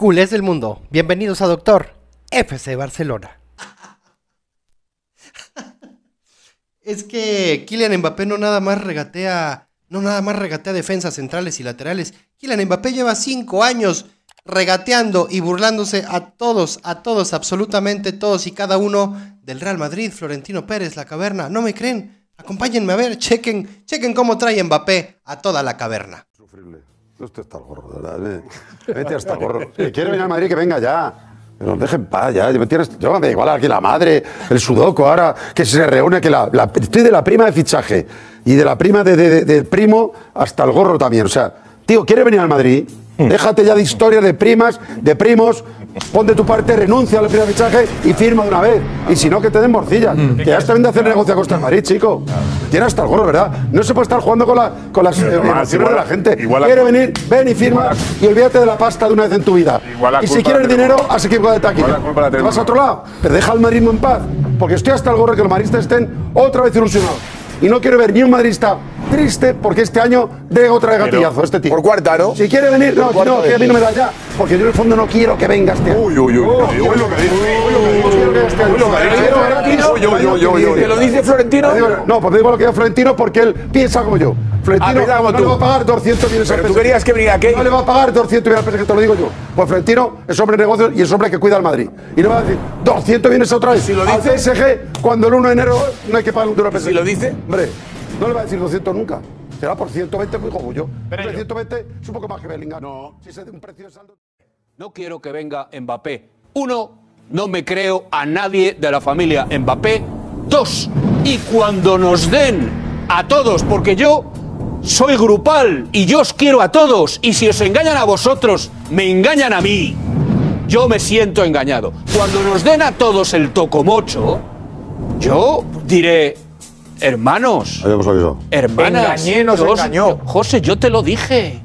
culés del mundo, bienvenidos a Doctor FC Barcelona. es que Kylian Mbappé no nada más regatea, no nada más regatea defensas centrales y laterales. Kylian Mbappé lleva cinco años regateando y burlándose a todos, a todos, absolutamente todos y cada uno del Real Madrid, Florentino Pérez, la caverna. ¿No me creen? Acompáñenme a ver, chequen, chequen cómo trae Mbappé a toda la caverna. Usted está al gorro, verdad. Vete hasta el gorro. Si eh, quiere venir a Madrid, que venga ya. Que dejen paz, ya. ¿me Yo me da igual aquí la madre, el sudoco ahora que se reúne, que la, Estoy de la prima de fichaje y de la prima de, de, del primo hasta el gorro también. O sea, tío, ¿quiere venir al Madrid? Mm. Déjate ya de historia de primas, de primos. Pon de tu parte, renuncia al primer fichaje y firma de una vez. Y si no, que te den morcilla. Mm. Que ya está bien de hacer negocio a Costa de Madrid, chico. Tiene hasta el gorro, ¿verdad? No se puede estar jugando con, la, con eh, la gente. Quiere venir, ven y firma y olvídate de la pasta de una vez en tu vida. Y si quieres dinero, haz equipo de taquilla. vas a otro lado, pero deja al madridismo en paz. Porque estoy hasta el gorro de que los maristas estén otra vez ilusionados. Y no quiero ver ni un madridista triste porque este año de otra de gatillazo este tío. Por cuarta, ¿no? Si quiere venir, no, no, que a mí no me da ya. Porque yo en el fondo no quiero que venga este año. Uy, uy, uy. uy, uy, uy, lo que dice. lo dice Florentino? No, pues digo lo que dice Florentino porque él piensa como yo. Florentino no le va a pagar 200 millones de pesos. ¿Tú querías que viniera qué? No le va a pagar 200 millones de pesos, que te lo digo yo. Pues Florentino es hombre de negocios y es hombre que cuida al Madrid. Y le va a decir 200 millones otra vez. Si lo dice. Al PSG, cuando el 1 de enero no hay que pagar un duro peso. Si lo dice. Hombre. No le va a decir 200 nunca. Será por 120 muy como yo. Pero 120 es un poco más que Bellingham. No. Si se un precio No quiero que venga Mbappé. Uno, no me creo a nadie de la familia Mbappé. Dos, y cuando nos den a todos, porque yo soy grupal y yo os quiero a todos. Y si os engañan a vosotros, me engañan a mí. Yo me siento engañado. Cuando nos den a todos el tocomocho, yo diré, Hermanos. Hermanas. Engañé, nos engañó. José, yo te lo dije.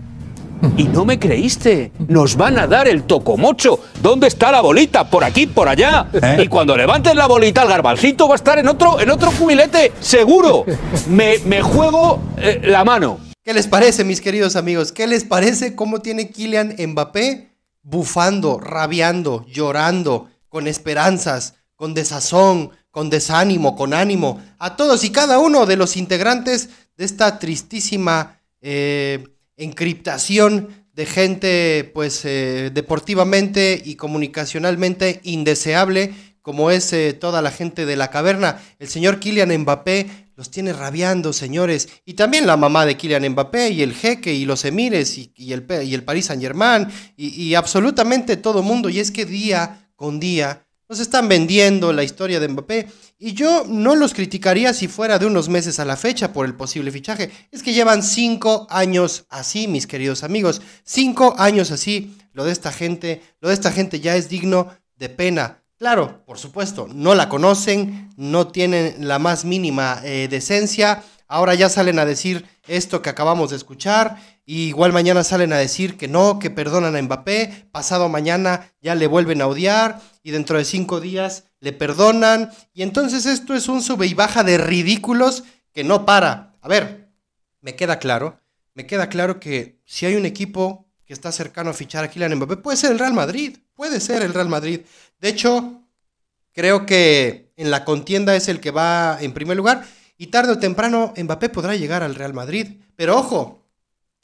Y no me creíste. Nos van a dar el tocomocho. ¿Dónde está la bolita? Por aquí, por allá. ¿Eh? Y cuando levantes la bolita, el garbancito va a estar en otro, en otro cubilete, seguro. Me, me juego eh, la mano. ¿Qué les parece, mis queridos amigos? ¿Qué les parece cómo tiene Kylian Mbappé bufando, rabiando, llorando, con esperanzas, con desazón, con desánimo, con ánimo, a todos y cada uno de los integrantes de esta tristísima eh, encriptación de gente, pues, eh, deportivamente y comunicacionalmente indeseable, como es eh, toda la gente de la caverna. El señor Kylian Mbappé los tiene rabiando, señores. Y también la mamá de Kylian Mbappé y el jeque y los emires y, el, y el Paris Saint Germain y, y absolutamente todo mundo. Y es que día con día nos están vendiendo la historia de Mbappé y yo no los criticaría si fuera de unos meses a la fecha por el posible fichaje. Es que llevan cinco años así, mis queridos amigos. Cinco años así. Lo de esta gente, lo de esta gente ya es digno de pena. Claro, por supuesto, no la conocen, no tienen la más mínima eh, decencia ahora ya salen a decir esto que acabamos de escuchar, y igual mañana salen a decir que no, que perdonan a Mbappé, pasado mañana ya le vuelven a odiar, y dentro de cinco días le perdonan, y entonces esto es un sube y baja de ridículos que no para. A ver, me queda claro, me queda claro que si hay un equipo que está cercano a fichar a Kylian Mbappé, puede ser el Real Madrid, puede ser el Real Madrid. De hecho, creo que en la contienda es el que va en primer lugar. Y tarde o temprano Mbappé podrá llegar al Real Madrid. Pero ojo,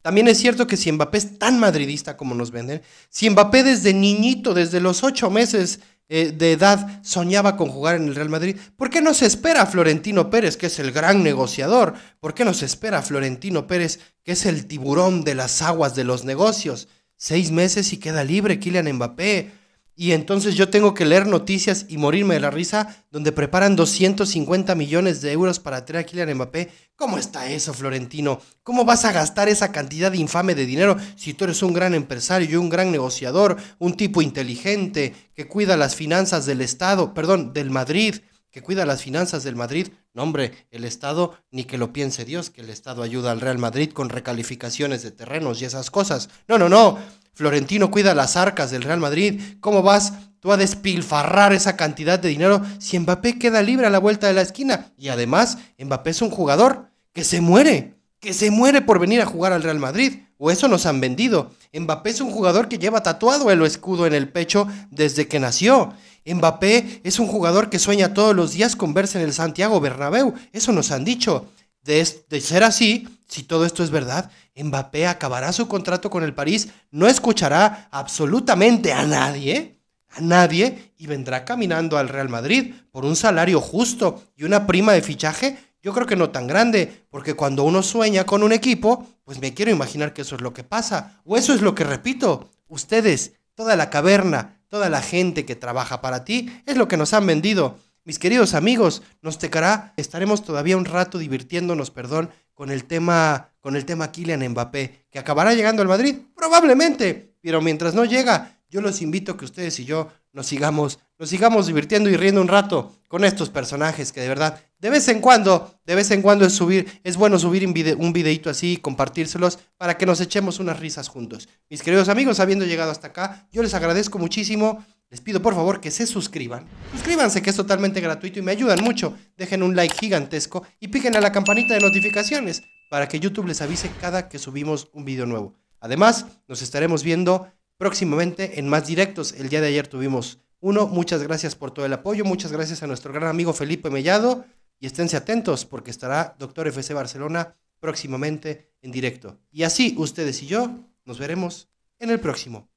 también es cierto que si Mbappé es tan madridista como nos venden, si Mbappé desde niñito, desde los ocho meses eh, de edad, soñaba con jugar en el Real Madrid, ¿por qué no se espera a Florentino Pérez, que es el gran negociador? ¿Por qué no se espera a Florentino Pérez, que es el tiburón de las aguas de los negocios? Seis meses y queda libre Kylian Mbappé. Y entonces yo tengo que leer noticias y morirme de la risa donde preparan 250 millones de euros para traer a Kylian Mbappé. ¿Cómo está eso, Florentino? ¿Cómo vas a gastar esa cantidad infame de dinero si tú eres un gran empresario y un gran negociador, un tipo inteligente que cuida las finanzas del Estado, perdón, del Madrid, que cuida las finanzas del Madrid? No, hombre, el Estado, ni que lo piense Dios, que el Estado ayuda al Real Madrid con recalificaciones de terrenos y esas cosas. No, no, no. Florentino cuida las arcas del Real Madrid. ¿Cómo vas tú a despilfarrar esa cantidad de dinero si Mbappé queda libre a la vuelta de la esquina? Y además, Mbappé es un jugador que se muere, que se muere por venir a jugar al Real Madrid. O eso nos han vendido. Mbappé es un jugador que lleva tatuado el escudo en el pecho desde que nació. Mbappé es un jugador que sueña todos los días con verse en el Santiago Bernabéu. Eso nos han dicho de, ser así, si todo esto es verdad, Mbappé acabará su contrato con el París, no escuchará absolutamente a nadie, a nadie, y vendrá caminando al Real Madrid por un salario justo y una prima de fichaje, yo creo que no tan grande, porque cuando uno sueña con un equipo, pues me quiero imaginar que eso es lo que pasa, o eso es lo que repito, ustedes, toda la caverna, toda la gente que trabaja para ti, es lo que nos han vendido. Mis queridos amigos, nos tecará, estaremos todavía un rato divirtiéndonos, perdón, con el tema con el tema Kylian Mbappé, que acabará llegando al Madrid, probablemente, pero mientras no llega, yo los invito a que ustedes y yo nos sigamos, nos sigamos divirtiendo y riendo un rato con estos personajes que de verdad de vez en cuando, de vez en cuando es subir, es bueno subir un, videito así y compartírselos para que nos echemos unas risas juntos. Mis queridos amigos, habiendo llegado hasta acá, yo les agradezco muchísimo. Les pido por favor que se suscriban. Suscríbanse que es totalmente gratuito y me ayudan mucho. Dejen un like gigantesco y piquen a la campanita de notificaciones para que YouTube les avise cada que subimos un video nuevo. Además, nos estaremos viendo próximamente en más directos. El día de ayer tuvimos uno. Muchas gracias por todo el apoyo. Muchas gracias a nuestro gran amigo Felipe Mellado. Y esténse atentos porque estará Doctor FC Barcelona próximamente en directo. Y así ustedes y yo nos veremos en el próximo.